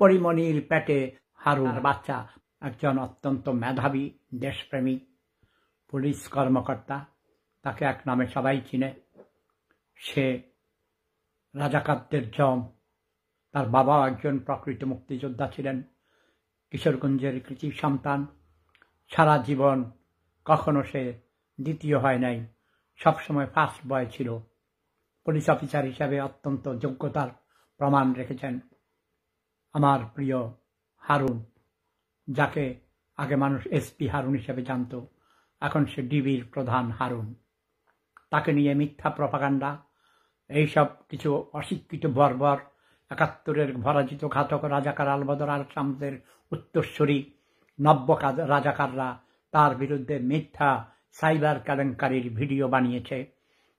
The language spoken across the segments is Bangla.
পরিমণির পেটে হারুর বাচ্চা একজন অত্যন্ত মেধাবী দেশপ্রেমী পুলিশ কর্মকর্তা তাকে এক নামে সবাই চিনে সে রাজাকাব্যের জম তার বাবা একজন প্রকৃত মুক্তিযোদ্ধা ছিলেন কিশোরগঞ্জের কৃষি সন্তান সারা জীবন কখনো সে দ্বিতীয় হয় নাই সবসময় ফার্স্ট বয় ছিল পুলিশ অফিসার হিসাবে অত্যন্ত যোগ্যতার প্রমাণ রেখেছেন আমার প্রিয় হারুন যাকে আগে মানুষ এসপি হারুন হিসেবে জানত এখন সে ডিবির প্রধান হারুন তাকে নিয়ে মিথ্যা প্রপাগান্ডা এইসব কিছু অশিক্ষিত বর্বর একাত্তরের ভরাজিত ঘাতক রাজাকার আলবদর আল সামদের উত্তরস্বরী নব্য রাজাকাররা তার বিরুদ্ধে মিথ্যা সাইবার কেলেঙ্কারির ভিডিও বানিয়েছে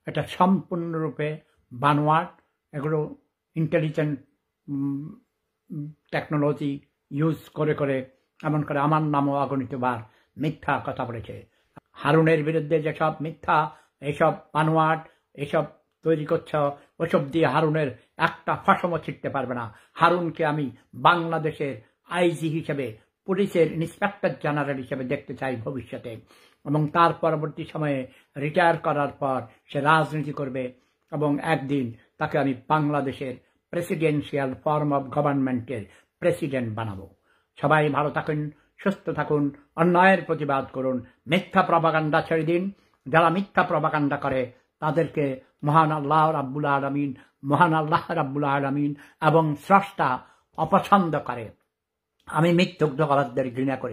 এটা সম্পূর্ণরূপে বানোয়াট এগুলো ইন্টেলিজেন্ট টেকনোলজি ইউজ করে করে এমন করে আমার নামও বার মিথ্যা কথা বলেছে হারুনের বিরুদ্ধে যেসব মিথ্যা এসব বানোয়াট এসব তৈরি করছ ওসব দিয়ে হারুনের একটা ফসমও ছিটতে পারবে না হারুনকে আমি বাংলাদেশের আইজি হিসেবে পুলিশের ইন্সপেক্টর জেনারেল হিসেবে দেখতে চাই ভবিষ্যতে এবং তার পরবর্তী সময়ে রিটায়ার করার পর সে রাজনীতি করবে এবং একদিন তাকে আমি বাংলাদেশের প্রেসিডেন্সিয়াল ফর্ম অব গভর্নমেন্টের প্রেসিডেন্ট বানাবো সবাই ভালো থাকুন সুস্থ থাকুন অন্যায়ের প্রতিবাদ করুন মিথ্যা প্রবাকাণ্ডা ছেড়ে দিন যারা মিথ্যা প্রবাকাণ্ডা করে তাদেরকে মহান আল্লাহ রাব্বুল আলমিন মহান আল্লাহ রাব্বুল আলমিন এবং স্রষ্টা অপছন্দ করে আমি মিথ্যুগ্ধ করাদের ঘৃণা করি